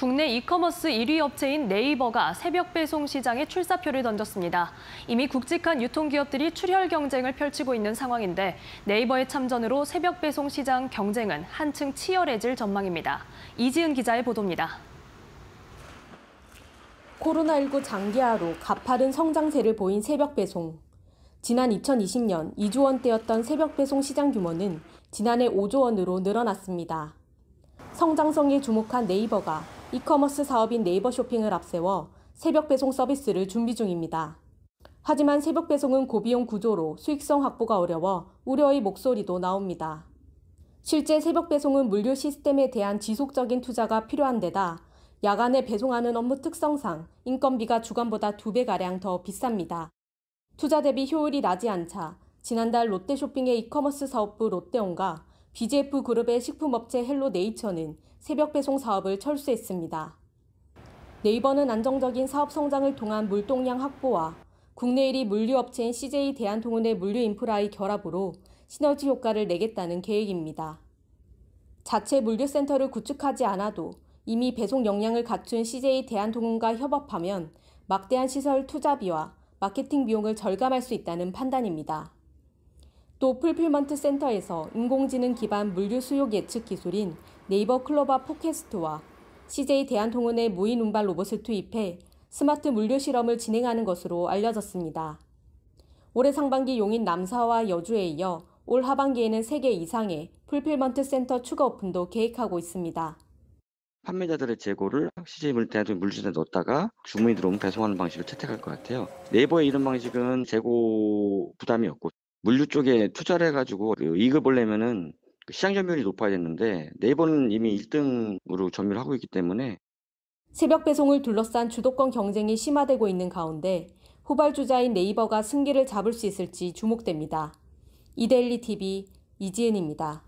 국내 이커머스 1위 업체인 네이버가 새벽 배송 시장에 출사표를 던졌습니다. 이미 굵직한 유통기업들이 출혈 경쟁을 펼치고 있는 상황인데 네이버의 참전으로 새벽 배송 시장 경쟁은 한층 치열해질 전망입니다. 이지은 기자의 보도입니다. 코로나19 장기화로 가파른 성장세를 보인 새벽 배송. 지난 2020년 2조 원대였던 새벽 배송 시장 규모는 지난해 5조 원으로 늘어났습니다. 성장성에 주목한 네이버가 이커머스 사업인 네이버 쇼핑을 앞세워 새벽 배송 서비스를 준비 중입니다. 하지만 새벽 배송은 고비용 구조로 수익성 확보가 어려워 우려의 목소리도 나옵니다. 실제 새벽 배송은 물류 시스템에 대한 지속적인 투자가 필요한 데다 야간에 배송하는 업무 특성상 인건비가 주간보다 2배가량 더 비쌉니다. 투자 대비 효율이 나지 않자 지난달 롯데쇼핑의 이커머스 사업부 롯데온과 b j f 그룹의 식품업체 헬로네이처는 새벽 배송 사업을 철수했습니다. 네이버는 안정적인 사업 성장을 통한 물동량 확보와 국내 1위 물류업체인 CJ 대한통운의 물류인프라의 결합으로 시너지 효과를 내겠다는 계획입니다. 자체 물류센터를 구축하지 않아도 이미 배송 역량을 갖춘 CJ 대한통운과 협업하면 막대한 시설 투자비와 마케팅 비용을 절감할 수 있다는 판단입니다. 또 풀필먼트 센터에서 인공지능 기반 물류 수요 예측 기술인 네이버 클로바 포캐스트와 CJ 대한통운의 무인 운반 로봇을 투입해 스마트 물류 실험을 진행하는 것으로 알려졌습니다. 올해 상반기 용인 남사와 여주에 이어 올 하반기에는 3개 이상의 풀필먼트 센터 추가 오픈도 계획하고 있습니다. 판매자들의 재고를 CJ 물대한통 물류센터에 넣었다가 주문이 들어오면 배송하는 방식을 채택할 것 같아요. 네이버의 이런 방식은 재고 부담이 없고 물류 쪽에 투자를 해가지고 그 이익을 보려면은 그 시장 점유율이 높아야 되는데 네이버는 이미 1등으로 점유를 하고 있기 때문에 새벽 배송을 둘러싼 주도권 경쟁이 심화되고 있는 가운데 후발주자인 네이버가 승기를 잡을 수 있을지 주목됩니다. 이데일리 TV 이지은입니다.